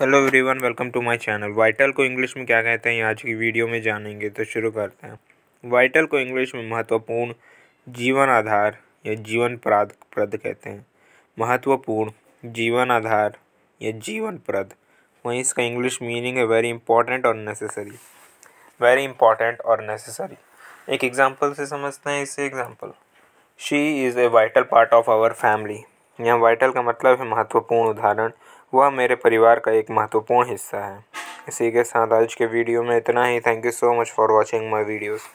hello everyone welcome to my channel vital को English में क्या कहते हैं आज की वीडियो में जानेंगे तो शुरू करते हैं वाइटल को इंग्लिश में महत्वपूर्ण जीवन आधार या जीवन प्रद प्रद कहते हैं महत्वपूर्ण जीवन आधार या जीवन प्रद वहीं इसका इंग्लिश मीनिंग है वेरी इंपॉर्टेंट और नेसेसरी वेरी इंपॉर्टेंट और नेसेसरी एक एग्जाम्पल से समझते हैं इसे example she is a vital part of our family यहाँ वाइटल का मतलब है महत्वपूर्ण उदाहरण वह मेरे परिवार का एक महत्वपूर्ण हिस्सा है इसी के साथ आज के वीडियो में इतना ही thank you so much for watching my videos